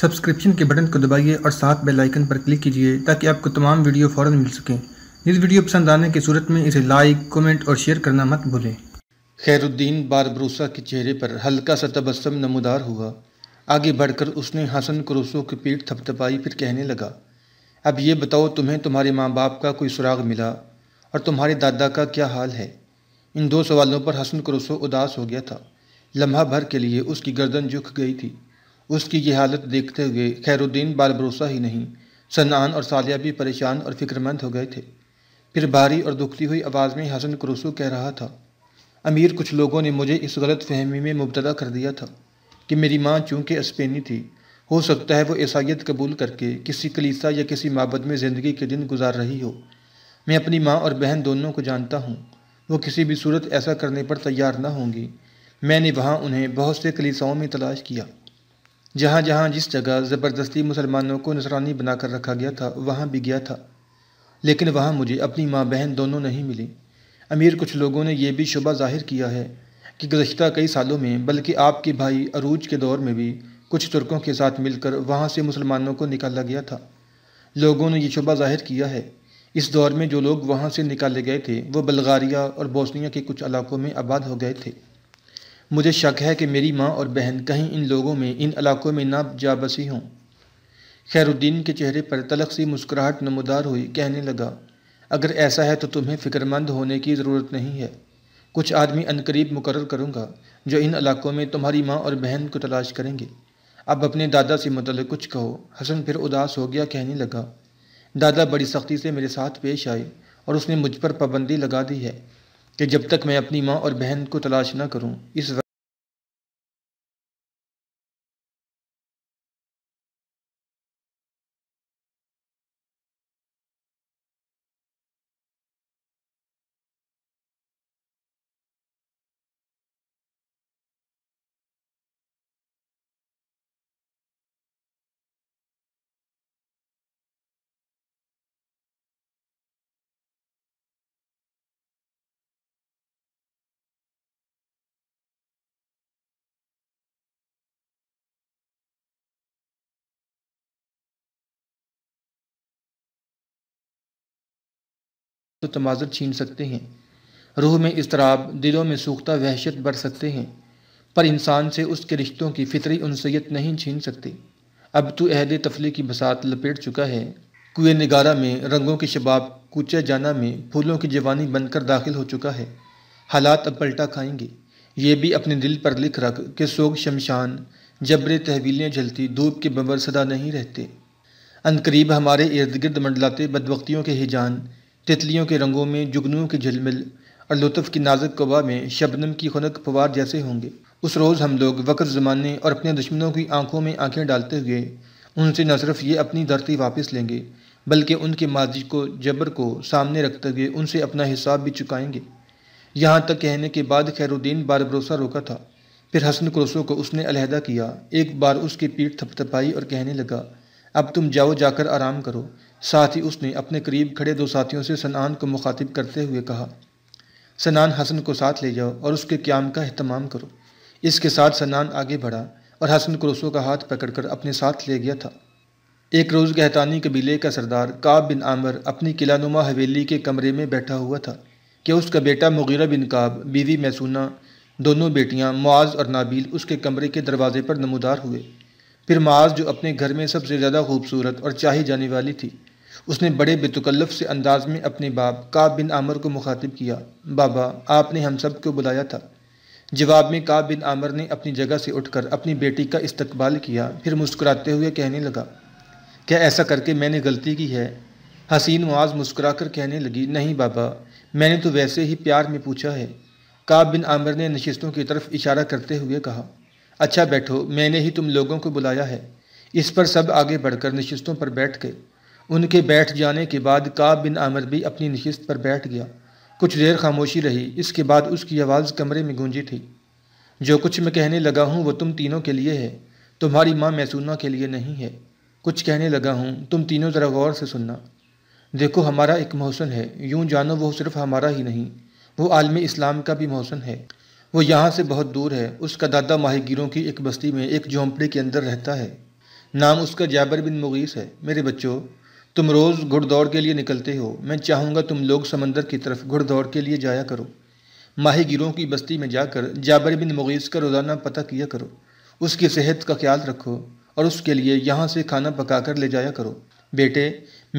Subscription के button को दबाइए और साथ बेल आइकन पर क्लिक कीजिए ताकि आपको तमाम वीडियो फ़ौर मिल सकें इस वीडियो पसंद आने की सूरत में इसे लाइक कमेंट और शेयर करना मत भूलें खैरुद्दीन बारबरूसा के चेहरे पर हल्का सा तबस्म नमदार हुआ आगे बढ़कर उसने हसन क्रोसो की पीठ थपथपाई फिर कहने लगा अब ये बताओ तुम्हें तुम्हारे माँ बाप का कोई सुराग मिला और तुम्हारे दादा का क्या हाल है इन दो सवालों पर हसन क्रोसो उदास हो गया था लम्हा भर के लिए उसकी गर्दन झुक गई थी उसकी ये हालत देखते हुए खैरुद्दीन बाल भरोसा ही नहीं सनान और सालिया भी परेशान और फिक्रमंद हो गए थे फिर भारी और दुखती हुई आवाज़ में हसन क्रूसू कह रहा था अमीर कुछ लोगों ने मुझे इस गलत फहमी में मुबतला कर दिया था कि मेरी माँ चूँकि स्पेनी थी हो सकता है वो ईसाइत कबूल करके किसी कलीसा या किसी माबद में ज़िंदगी के दिन गुजार रही हो मैं अपनी माँ और बहन दोनों को जानता हूँ वो किसी भी सूरत ऐसा करने पर तैयार ना होंगी मैंने वहाँ उन्हें बहुत से कलीसाओं में तलाश किया जहाँ जहाँ जिस जगह ज़बरदस्ती मुसलमानों को नसरानी बनाकर रखा गया था वहाँ भी गया था लेकिन वहाँ मुझे अपनी माँ बहन दोनों नहीं मिली अमीर कुछ लोगों ने यह भी शुबा जाहिर किया है कि गुज्त कई सालों में बल्कि आपके भाई अरूज के दौर में भी कुछ तुर्कों के साथ मिलकर वहाँ से मुसलमानों को निकाला गया था लोगों ने ये शुबा जाहिर किया है इस दौर में जो लोग वहाँ से निकाले गए थे वो बल्गारिया और बोस्निया के कुछ इलाकों में आबाद हो गए थे मुझे शक है कि मेरी माँ और बहन कहीं इन लोगों में इन इलाकों में ना जा बसी हों खैरुद्दीन के चेहरे पर तलख सी मुस्कुराहट नमदार हुई कहने लगा अगर ऐसा है तो तुम्हें फ़िक्रमंद होने की ज़रूरत नहीं है कुछ आदमी अनकरीब मुकर करूँगा जो इन इलाकों में तुम्हारी माँ और बहन को तलाश करेंगे अब अपने दादा से मुतल कुछ कहो हसन फिर उदास हो गया कहने लगा दादा बड़ी सख्ती से मेरे साथ पेश आए और उसने मुझ पर पाबंदी लगा दी है कि जब तक मैं अपनी माँ और बहन को तलाश न करूँ इस तो तमाजर छीन सकते हैं रूह में इसतराब दिलों में सूखता वहशत बढ़ सकते हैं पर इंसान से उसके रिश्तों की फितरी उनसीत नहीं छीन सकते अब तो अहद तफली की बसात लपेट चुका है कुए निगारा में रंगों के शबाब कूचा जाना में फूलों की जवानी बनकर दाखिल हो चुका है हालात अब पलटा खाएंगे ये भी अपने दिल पर लिख रख के सोग शमशान जबरे तहवीलें जलती धूप के बबर सदा नहीं रहते अनकरीब हमारे इर्द गिर्द मंडलाते बदबकतियों के हिजान तितलियों के रंगों में जुगनुओं की झिलमिल और लुत्फ की नाजुक कवा में शबनम की खुनक फवार जैसे होंगे उस रोज़ हम लोग वक़्त ज़माने और अपने दुश्मनों की आंखों में आंखें डालते हुए उनसे न सिर्फ ये अपनी धरती वापस लेंगे बल्कि उनके माजी को जबर को सामने रखते हुए उनसे अपना हिसाब भी चुकाएंगे यहाँ तक कहने के बाद खैरुद्दीन बार भरोसा रोका था फिर हसन क्रोसो को उसने अलहदा किया एक बार उसकी पीठ थपथपाई और कहने लगा अब तुम जाओ जाकर आराम करो साथ ही उसने अपने करीब खड़े दो साथियों से सनान को मुखातिब करते हुए कहा सनान हसन को साथ ले जाओ और उसके क्याम का अहतमाम करो इसके साथ सनान आगे बढ़ा और हसन क्रोसों का हाथ पकड़कर अपने साथ ले गया था एक रोज़ गहतानी कबीले का सरदार काब बिन आमर अपनी किलानुमा हवेली के कमरे में बैठा हुआ था कि उसका बेटा मुगीरा बिन काब बीवी मैसूना दोनों बेटियां मुआज़ और नाबील उसके कमरे के दरवाजे पर नमोदार हुए फिर माज जो अपने घर में सबसे ज़्यादा खूबसूरत और चाही जाने वाली थी उसने बड़े बेतकल्लफ से अंदाज में अपने बाप काब बिन आमर को मुखातिब किया बाबा आपने हम सब को बुलाया था जवाब में काब बिन आमर ने अपनी जगह से उठकर अपनी बेटी का इस्तकबाल किया फिर मुस्कुराते हुए कहने लगा क्या ऐसा करके मैंने गलती की है हसीन मुआज मुस्कुरा कर कहने लगी नहीं बाबा मैंने तो वैसे ही प्यार में पूछा है काब बिन आमर ने नशस्तों की तरफ इशारा करते हुए कहा अच्छा बैठो मैंने ही तुम लोगों को बुलाया है इस पर सब आगे बढ़कर नशस्तों पर बैठ गए उनके बैठ जाने के बाद काब बिन आमर भी अपनी नशस्त पर बैठ गया कुछ देर खामोशी रही इसके बाद उसकी आवाज़ कमरे में गूंजी थी जो कुछ मैं कहने लगा हूँ वो तुम तीनों के लिए है तुम्हारी माँ मैसूना के लिए नहीं है कुछ कहने लगा हूँ तुम तीनों ज़रा गौर से सुनना देखो हमारा एक मौसन है यूँ जानो वो सिर्फ हमारा ही नहीं वो आलम इस्लाम का भी मौसन है वो यहाँ से बहुत दूर है उसका दादा माहिगीरों की एक बस्ती में एक झोंपड़ी के अंदर रहता है नाम उसका जाबर बिन मुगीस है मेरे बच्चों तुम रोज़ घुड़दौड़ के लिए निकलते हो मैं चाहूँगा तुम लोग समंदर की तरफ घुड़दौड़ के लिए जाया करो माही गिरों की बस्ती में जाकर जाबर बिन मुगीस का रोज़ाना पता किया करो उसकी सेहत का ख्याल रखो और उसके लिए यहाँ से खाना पका कर ले जाया करो बेटे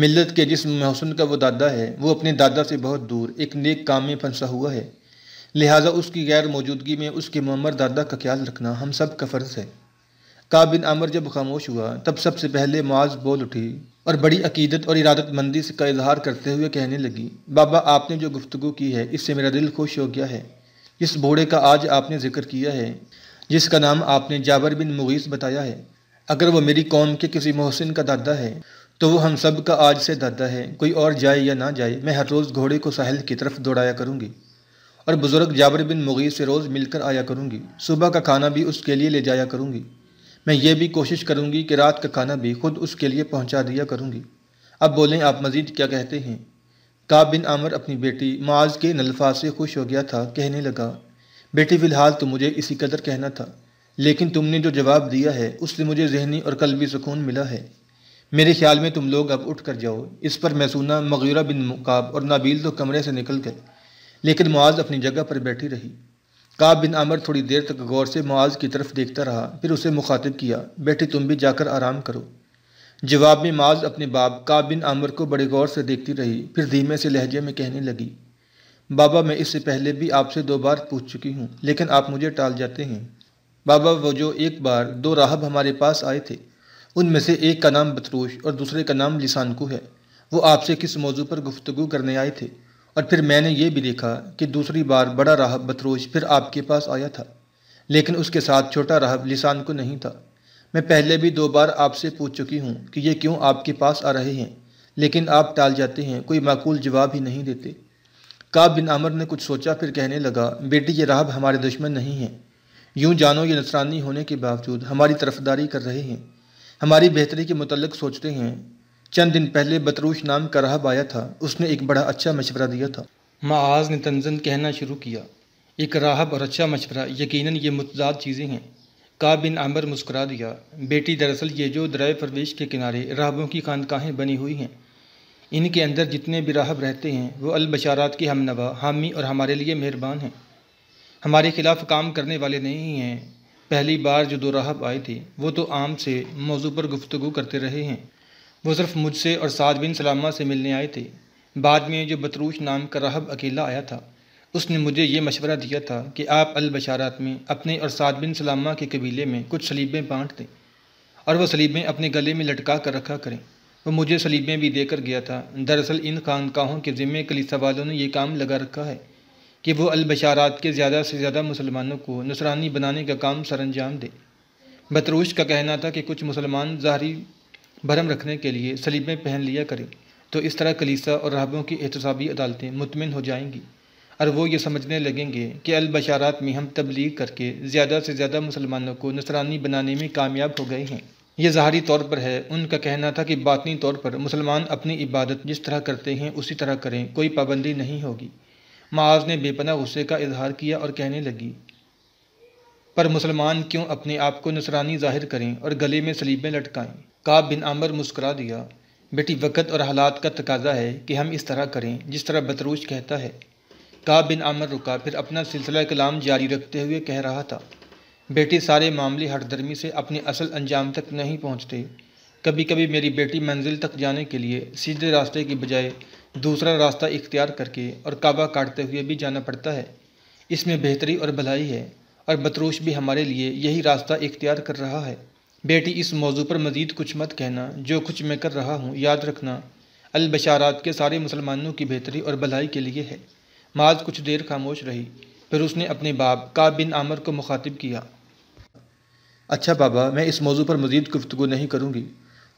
मिल्लत के जिस महसन का वो दादा है वो अपने दादा से बहुत दूर एक नेक काम में फंसा हुआ है लिहाजा उसकी गैर मौजूदगी में उसके मम्मर दादा का ख्याल रखना हम सब का फ़र्ज़ है का बिन आमर जब खामोश हुआ तब सबसे पहले मुआज बोल उठी और बड़ी अकीदत और इरादतमंदी से का इजहार करते हुए कहने लगी बाबा आपने जो गुफ्तु की है इससे मेरा दिल खुश हो गया है इस बूढ़े का आज आपने जिक्र किया है जिसका नाम आपने जाबर बिन मुगीस बताया है अगर वह मेरी कौम के किसी मोहसिन का दादा है तो वह हम सब का आज से दादा है कोई और जाए या ना जाए मैं हर रोज़ घोड़े को साहल की तरफ दौड़ाया करूँगी और बुज़ुर्ग जाबर बिन मुगीस से रोज़ मिलकर आया करूँगी सुबह का खाना भी उसके लिए ले जाया करूँगी मैं ये भी कोशिश करूँगी कि रात का खाना भी खुद उसके लिए पहुँचा दिया करूँगी अब बोलें आप मज़ीद क्या कहते हैं का बिन आमर अपनी बेटी माज के नल्फा से खुश हो गया था कहने लगा बेटी फ़िलहाल तो मुझे इसी कदर कहना था लेकिन तुमने जो जवाब दिया है उससे मुझे जहनी और कलबी सुकून मिला है मेरे ख्याल में तुम लोग अब उठ कर जाओ इस पर मैसूना मगीरा बिन मुकाब और नाबील तो कमरे से निकल गए लेकिन मुआज अपनी जगह पर बैठी रही का बिन आमर थोड़ी देर तक गौर से मुआज की तरफ देखता रहा फिर उसे मुखातिब किया बेटे तुम भी जाकर आराम करो जवाब में माज अपने बाप का बिन आमर को बड़े गौर से देखती रही फिर धीमे से लहजे में कहने लगी बाबा मैं इससे पहले भी आपसे दो बार पूछ चुकी हूँ लेकिन आप मुझे टाल जाते हैं बाबा वो जो एक बार दो राहब हमारे पास आए थे उनमें से एक का नाम बतरूश और दूसरे का नाम लिसानकू है वो आपसे किस मौजू पर गुफ्तगु करने आए थे और फिर मैंने ये भी देखा कि दूसरी बार बड़ा राहब बतरोज फिर आपके पास आया था लेकिन उसके साथ छोटा राहब लिसान को नहीं था मैं पहले भी दो बार आपसे पूछ चुकी हूँ कि ये क्यों आपके पास आ रहे हैं लेकिन आप टाल जाते हैं कोई माकूल जवाब ही नहीं देते काब बिन आमर ने कुछ सोचा फिर कहने लगा बेटी ये राहब हमारे दुश्मन नहीं हैं यूं जानो ये नसरानी होने के बावजूद हमारी तरफदारी कर रहे हैं हमारी बेहतरी के मुतलक सोचते हैं चंद दिन पहले बतरूश नाम का राहब आया था उसने एक बड़ा अच्छा मशवरा दिया था माज ने तंजन कहना शुरू किया एक राहब और अच्छा मशवरा यकीन ये मतदाद चीज़ें हैं का बिन आमर मुस्करा दिया बेटी दरअसल ये जो दराय प्रवेश के किनारे राहबों की खानकाहें बनी हुई हैं इनके अंदर जितने भी राहब रहते हैं वो अलबशारात के हमनवा हामी और हमारे लिए मेहरबान हैं हमारे खिलाफ काम करने वाले नहीं हैं पहली बार जो दो राहब आए थे वो तो आम से मौजू पर गुफ्तु करते रहे हैं वो सिर्फ मुझसे और साद बिन सलामा से मिलने आए थे बाद में जो बतरूश नाम का राहब अकेला आया था उसने मुझे ये मशवरा दिया था कि आप अलबशारात में अपने और साद बिन सलामा के कबीले में कुछ सलीबें बांट दें और वह सलीबें अपने गले में लटका कर रखा करें वो मुझे सलीबें भी देकर गया था दरअसल इन खानकाहों के ज़िम्मे कलीसा वालों ने यह काम लगा रखा है कि वो अलबशारात के ज़्यादा से ज़्यादा मुसलमानों को नसरानी बनाने का काम सरंजाम दे बतरूश का कहना था कि कुछ मुसलमान ज़ाहरी भरम रखने के लिए सलीबें पहन लिया करें तो इस तरह कलीसा और राहबों की एहतसाबी अदालतें मुतमिन हो जाएंगी और वो ये समझने लगेंगे कि अलबशारात में हम तबलीग करके ज़्यादा से ज़्यादा मुसलमानों को नसरानी बनाने में कामयाब हो गए हैं यह ज़ाहरी तौर पर है उनका कहना था कि बातनी तौर पर मुसलमान अपनी इबादत जिस तरह करते हैं उसी तरह करें कोई पाबंदी नहीं होगी माज ने बेपना गुस्से का इजहार किया और कहने लगी पर मुसलमान क्यों अपने आप को नसरानी जाहिर करें और गले में सलीबें लटकाएं काब बिन आमर मुस्करा दिया बेटी वक़्त और हालात का तकाजा है कि हम इस तरह करें जिस तरह बतरूज कहता है काब बिन आमर रुका फिर अपना सिलसिला कलाम जारी रखते हुए कह रहा था बेटी सारे मामले हटदर्मी से अपने असल अंजाम तक नहीं पहुँचते कभी कभी मेरी बेटी मंजिल तक जाने के लिए सीधे रास्ते की बजाय दूसरा रास्ता इख्तियार करके और काबा काटते हुए भी जाना पड़ता है इसमें बेहतरी और भलाई है और बतरूश भी हमारे लिए यही रास्ता इख्तियार कर रहा है बेटी इस मौजू पर मज़ीद कुछ मत कहना जो कुछ मैं कर रहा हूँ याद रखना अलबशारात के सारे मुसलमानों की बेहतरी और भलाई के लिए है माज कुछ देर खामोश रही फिर उसने अपने बाप का बिन आमर को मुखातिब किया अच्छा बाबा मैं इस मौजू पर मज़ीद गुफ्तु नहीं करूँगी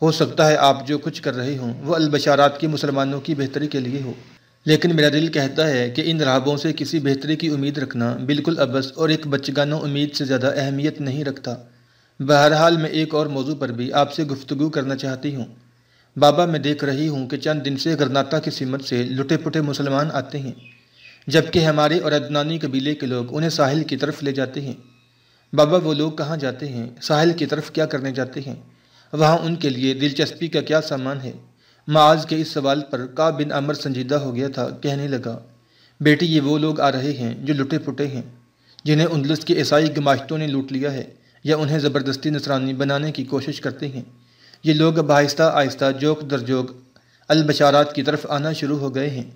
हो सकता है आप जो कुछ कर रहे हों वह अलबशारात के मुसलमानों की बेहतरी के लिए हो लेकिन मेरा दिल कहता है कि इन राहबों से किसी बेहतरी की उम्मीद रखना बिल्कुल अबस और एक बचगानों उम्मीद से ज़्यादा अहमियत नहीं रखता बहरहाल मैं एक और मौजू पर भी आपसे गुफ्तु करना चाहती हूँ बाबा मैं देख रही हूँ कि चंद दिन से गरनाता की सीमत से लुटे पुटे मुसलमान आते हैं जबकि हमारे और अदनानी कबीले के लोग उन्हें साहिल की तरफ ले जाते हैं बाबा वो लोग कहाँ जाते हैं साहिल की तरफ क्या करने जाते हैं वहाँ उनके लिए दिलचस्पी का क्या सामान है माज के इस सवाल पर का बिन अमर संजीदा हो गया था कहने लगा बेटी ये वो लोग आ रहे हैं जो लुटे पुटे हैं जिन्हें उन्दलस की ईसाई गमाश्तों ने लूट लिया है या उन्हें ज़बरदस्ती नसरानी बनाने की कोशिश करते हैं ये लोग अब आहिस्ता आहिस्ता जोक जोक अलबशारात की तरफ आना शुरू हो गए हैं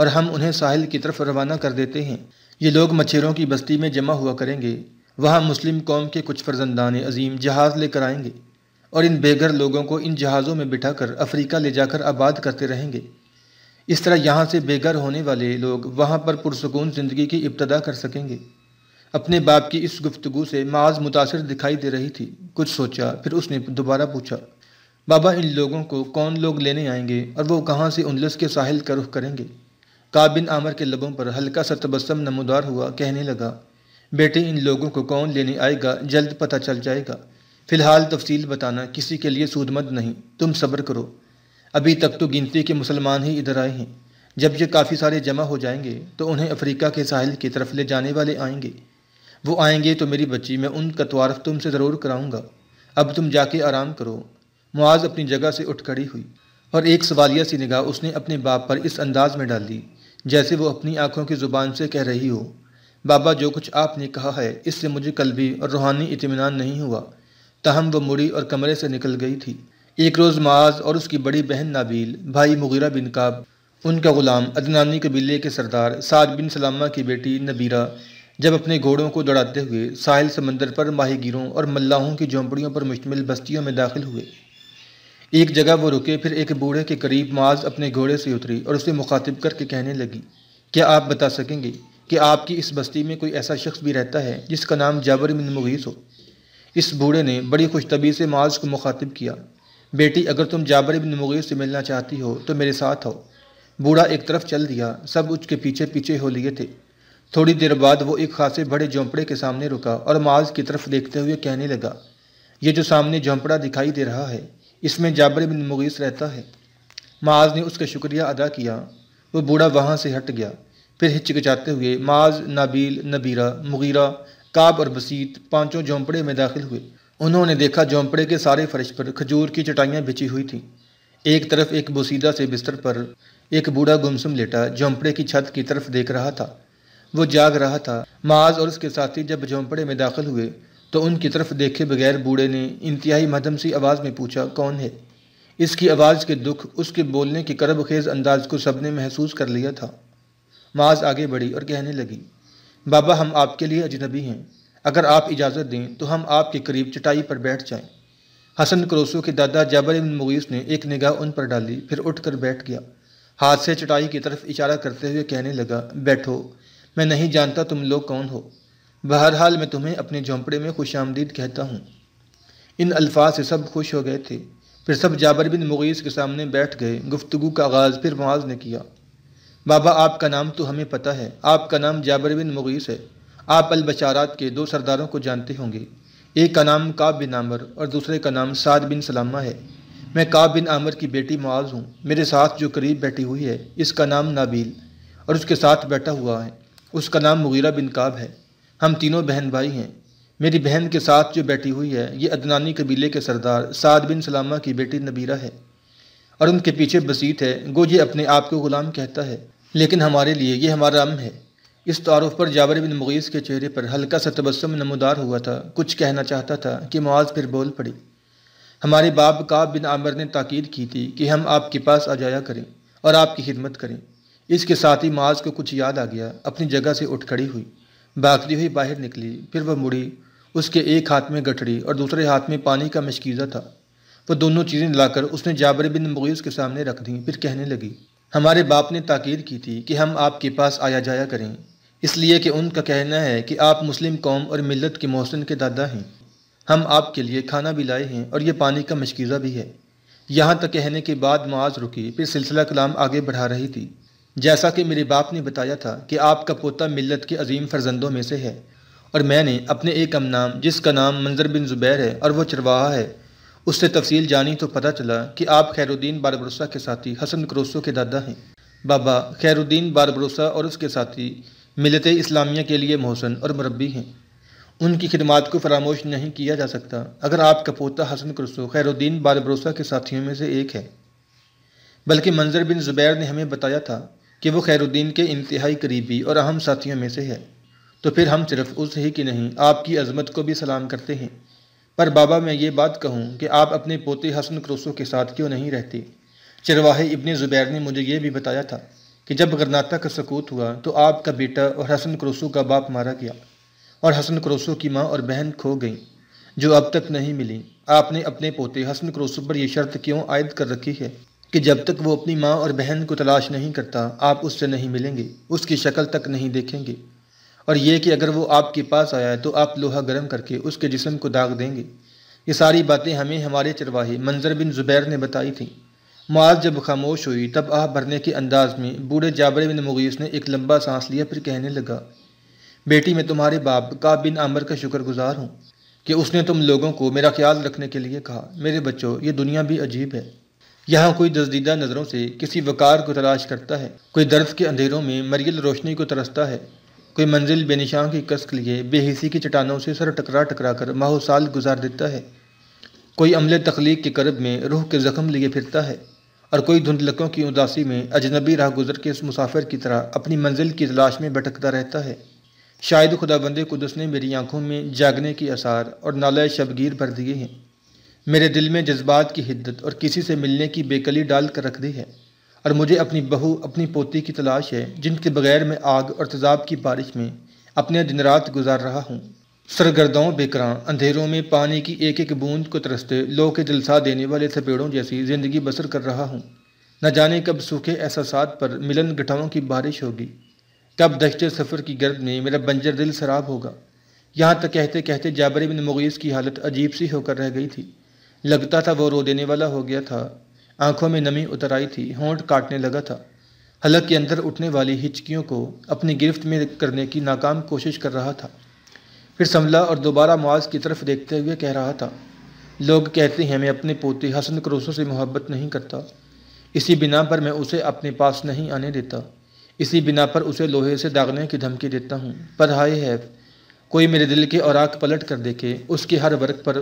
और हम उन्हें साहिल की तरफ रवाना कर देते हैं ये लोग मच्छरों की बस्ती में जमा हुआ करेंगे वहाँ मुस्लिम कौम के कुछ फर्जंदान अजीम जहाज़ लेकर आएंगे और इन बेघर लोगों को इन जहाज़ों में बिठाकर अफ्रीका ले जाकर आबाद करते रहेंगे इस तरह यहाँ से बेघर होने वाले लोग वहाँ पर पुरसकून ज़िंदगी की इब्तदा कर सकेंगे अपने बाप की इस गुफ्तगु से माज मुतासर दिखाई दे रही थी कुछ सोचा फिर उसने दोबारा पूछा बाबा इन लोगों को कौन लोग लेने आएंगे और वो कहाँ से उनलस के साहिल का रुख करेंगे काबिन आमर के लबों पर हल्का सा तबस्म नमदार हुआ कहने लगा बेटे इन लोगों को कौन लेने आएगा जल्द पता चल जाएगा फ़िलहाल तफसील बताना किसी के लिए सूदमंद नहीं तुम सब्र करो अभी तक तो गिनती के मुसलमान ही इधर आए हैं जब ये काफ़ी सारे जमा हो जाएंगे तो उन्हें अफ्रीका के साहिल की तरफ ले जाने वाले आएंगे वो आएंगे तो मेरी बच्ची मैं उनका तवारफ़ से ज़रूर कराऊंगा अब तुम जाके आराम करो मुआज अपनी जगह से उठ खड़ी हुई और एक सवालिया सी निगाह उसने अपने बाप पर इस अंदाज में डाल दी जैसे वो अपनी आंखों की ज़ुबान से कह रही हो बाबा जो कुछ आपने कहा है इससे मुझे भी और रूहानी इतमान नहीं हुआ तहम वह मुड़ी और कमरे से निकल गई थी एक रोज़ माज और उसकी बड़ी बहन नाबील भाई मुगीरा बिन काब उनका ग़ुलाम अदनानी कबीले के सरदार साद बिन सलामा की बेटी नबीरा जब अपने घोड़ों को दौड़ाते हुए साहिल समंदर पर माहीगीरों और मल्लाहों की झोंपड़ियों पर मुश्तमिल बस्तियों में दाखिल हुए एक जगह वो रुके फिर एक बूढ़े के करीब माज अपने घोड़े से उतरी और उसे मुखातिब करके कहने लगी क्या आप बता सकेंगे कि आपकी इस बस्ती में कोई ऐसा शख्स भी रहता है जिसका नाम जाबर बिन मुगीस हो इस बूढ़े ने बड़ी खुशतबी से माज को मुखातिब किया बेटी अगर तुम जाबर बिन मुगीस से मिलना चाहती हो तो मेरे साथ आओ बूढ़ा एक तरफ चल दिया सब उसके पीछे पीछे हो लिए थे थोड़ी देर बाद वो एक खासे बड़े झोंपड़े के सामने रुका और माज की तरफ देखते हुए कहने लगा ये जो सामने झोंपड़ा दिखाई दे रहा है इसमें जाबर बिन मुगीस रहता है माज ने उसका शुक्रिया अदा किया वो बूढ़ा वहाँ से हट गया फिर हिचकिचाते हुए माज नाबील नबीरा मुगीरा काब और बसीत पांचों झोंपड़े में दाखिल हुए उन्होंने देखा झोंपड़े के सारे फर्श पर खजूर की चटाइयाँ बिछी हुई थीं एक तरफ एक बोसीदा से बिस्तर पर एक बूढ़ा गुमसुम लेटा झोंपड़े की छत की तरफ देख रहा था वो जाग रहा था माज और उसके साथी जब झोंपड़े में दाखिल हुए तो उनकी तरफ देखे बगैर बूढ़े ने इंतहाई मदम सी आवाज़ में पूछा कौन है इसकी आवाज़ के दुख उसके बोलने के करब खेज अंदाज को सबने महसूस कर लिया था माज आगे बढ़ी और कहने लगी बाबा हम आपके लिए अजनबी हैं अगर आप इजाज़त दें तो हम आपके करीब चटाई पर बैठ जाएं। हसन क्रोसो के दादा जाबर इबन मुगीस ने एक निगाह उन पर डाली फिर उठकर बैठ गया हाथ से चटाई की तरफ इशारा करते हुए कहने लगा बैठो मैं नहीं जानता तुम लोग कौन हो बहरहाल मैं तुम्हें अपने झोंपड़े में खुश आमदीद कहता हूँ इन अल्फाज से सब खुश हो गए थे फिर सब जाबर बिन मुगीस के सामने बैठ गए गुफ्तगु का आगाज़ फिर मुआज ने किया बाबा आपका नाम तो हमें पता है आपका नाम जाबर बिन मुगीस है आप अल के दो सरदारों को जानते होंगे एक का नाम काब बिन आमर और दूसरे का नाम साद बिन सलामा है मैं काब बिन आमर की बेटी मुआज हूँ मेरे साथ जो करीब बैठी हुई है इसका नाम नाबील और उसके साथ बैठा हुआ है उसका नाम मुगीरा बिन काब है हम तीनों बहन भाई हैं मेरी बहन के साथ जो बैठी हुई है ये अदनानी कबीले के सरदार साद बिन सलामा की बेटी नबीरा है और उनके पीछे बसीत है गो ये अपने आप को ग़ुलाम कहता है लेकिन हमारे लिए ये हमारा अम है इस तारफ़ पर जावर बिन मुगीस के चेहरे पर हल्का सा तबस्म नमदार हुआ था कुछ कहना चाहता था कि मुआज़ फिर बोल पड़ी हमारे बाप काब बिन आमर ने ताकीद की थी कि हम आपके पास आ जाया करें और आपकी खिदमत करें इसके साथ ही माज को कुछ याद आ गया अपनी जगह से उठ खड़ी हुई भागती हुई बाहर निकली फिर वह मुड़ी उसके एक हाथ में गठड़ी और दूसरे हाथ में पानी का मशकीज़ा था वो दोनों चीज़ें लाकर उसने जाबर बिन मुगीस के सामने रख दी फिर कहने लगी हमारे बाप ने ताकीद की थी कि हम आपके पास आया जाया करें इसलिए कि उनका कहना है कि आप मुस्लिम कौम और मिलत के मोहसिन के दादा हैं हम आपके लिए खाना भी लाए हैं और ये पानी का मशकीज़ा भी है यहाँ तक कहने के बाद माज रुकी फिर सिलसिला कलाम आगे बढ़ा रही थी जैसा कि मेरे बाप ने बताया था कि आपका पोता मिलत के अजीम फर्जंदों में से है और मैंने अपने एक अमनाम जिसका नाम मंजर बिन ज़ुबैर है और वह चरवाहा है उससे तफसील जानी तो पता चला कि आप खैरुद्दीन बरूसा के साथी हसन क्रोसो के दादा हैं बाबा खैरुद्दीन बारबरोसा और उसके साथी मिलत इस्लामिया के लिए मोहसन और मरबी हैं उनकी खिदमत को फरामोश नहीं किया जा सकता अगर आपका पोता हसन क्रोसो खैरुद्दीन बारबरोसा के साथियों में से एक है बल्कि मंजर बिन ज़ुबैर ने हमें बताया था कि वो खैरुद्दीन के इंतहाई करीबी और अहम साथियों में से है तो फिर हम सिर्फ उस ही की नहीं आपकी अजमत को भी सलाम करते हैं पर बाबा मैं ये बात कहूँ कि आप अपने पोते हसन क्रोसो के साथ क्यों नहीं रहते चरवाहे इब्ने ज़ुबैर ने मुझे ये भी बताया था कि जब गरनाता का सकूत हुआ तो आपका बेटा और हसन क्रोसो का बाप मारा गया और हसन क्रोसो की माँ और बहन खो गईं जो अब तक नहीं मिली आपने अपने पोते हसन क्रोसो पर यह शर्त क्यों आयद कर रखी है कि जब तक वो अपनी माँ और बहन को तलाश नहीं करता आप उससे नहीं मिलेंगे उसकी शक्ल तक नहीं देखेंगे और ये कि अगर वो आपके पास आया है तो आप लोहा गर्म करके उसके जिसम को दाग देंगे ये सारी बातें हमें हमारे चरवाहे मंजर बिन ज़ुबैर ने बताई थी मुआज जब खामोश हुई तब आह भरने के अंदाज में बूढ़े जाबर बिन मुगीस ने एक लंबा सांस लिया फिर कहने लगा बेटी मैं तुम्हारे बाप का बिन आमर का शुक्रगुजार हूँ कि उसने तुम लोगों को मेरा ख्याल रखने के लिए कहा मेरे बच्चों ये दुनिया भी अजीब है यहाँ कोई दसदीदा नज़रों से किसी वकार को तलाश करता है कोई दर्द के अंधेरों में मरियल रोशनी को तरसता है कोई मंजिल बेनिशां की कस्क लिए बेहिसी की चट्टानों से सर टकरा टकरा कर माहो साल गुजार देता है कोई अमल तख्लीक के करब में रूह के ज़ख्म लिए फिरता है और कोई धुंधलकों की उदासी में अजनबी राह गुजर के इस मुसाफिर की तरह अपनी मंजिल की तलाश में भटकता रहता है शायद खुदा बंदे कुदस ने मेरी आंखों में जागने के आसार और नाले शबगीर भर दिए हैं मेरे दिल में जज्बात की हिद्दत और किसी से मिलने की बेकली डाल कर रख दी है और मुझे अपनी बहू अपनी पोती की तलाश है जिनके बगैर मैं आग और तेजाब की बारिश में अपने दिन रात गुजार रहा हूँ सरगर्दों बेकरां अंधेरों में पानी की एक एक बूंद को तरसते लोह के जलसा देने वाले थपेड़ों जैसी ज़िंदगी बसर कर रहा हूँ न जाने कब सूखे एहसास पर मिलन घटाओं की बारिश होगी कब दश्ते सफ़र की गर्द में मेरा बंजर दिल शराब होगा यहाँ तक कहते कहते जाबरी बिन मुगीस की हालत अजीब सी होकर रह गई थी लगता था वो रो देने वाला हो गया था आंखों में नमी उतर आई थी होंठ काटने लगा था हलक के अंदर उठने वाली हिचकियों को अपनी गिरफ्त में करने की नाकाम कोशिश कर रहा था फिर संभला और दोबारा मुआज की तरफ देखते हुए कह रहा था लोग कहते हैं मैं अपने पोते हसन क्रोसों से मोहब्बत नहीं करता इसी बिना पर मैं उसे अपने पास नहीं आने देता इसी बिना पर उसे लोहे से दागने की धमकी देता हूँ पर हाय है कोई मेरे दिल के और आँख पलट कर देखे उसके हर वर्ग पर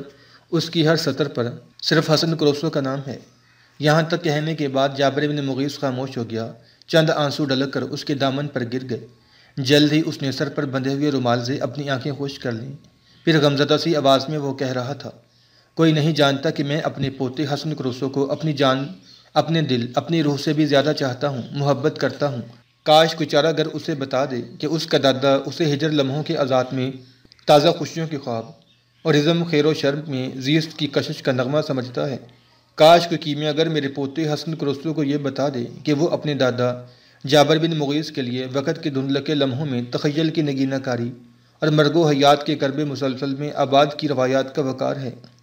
उसकी हर सतर पर सिर्फ हसन क्रोसो का नाम है यहाँ तक कहने के बाद जाबर बिन मुगीस खामोश हो गया चंद आंसू डलक कर उसके दामन पर गिर गए जल्द ही उसने सर पर बंधे हुए रुमाल से अपनी आंखें खुश कर लीं फिर गमजदा सी आवाज़ में वो कह रहा था कोई नहीं जानता कि मैं अपने पोते हसन क्रोसो को अपनी जान अपने दिल अपनी रूह से भी ज़्यादा चाहता हूँ मोहब्बत करता हूँ काश कुचारा अगर उसे बता दे कि उसका दादा उसे हिजर लम्हों के आज़ाद में ताज़ा खुशियों के ख्वाब और इज़म खैर शर्म में जीस्त की कशिश का नगमा समझता है काश को कीमिया अगर मेरे पोते हसन क्रोसो को यह बता दे कि वो अपने दादा जाबर बिन मुगीस के लिए वक़्त के धुंधलके लम्हों में तखयल की नगीनाकारी और मरगो हयात के करब मुसलसल में आबाद की रवायात का वक़ार है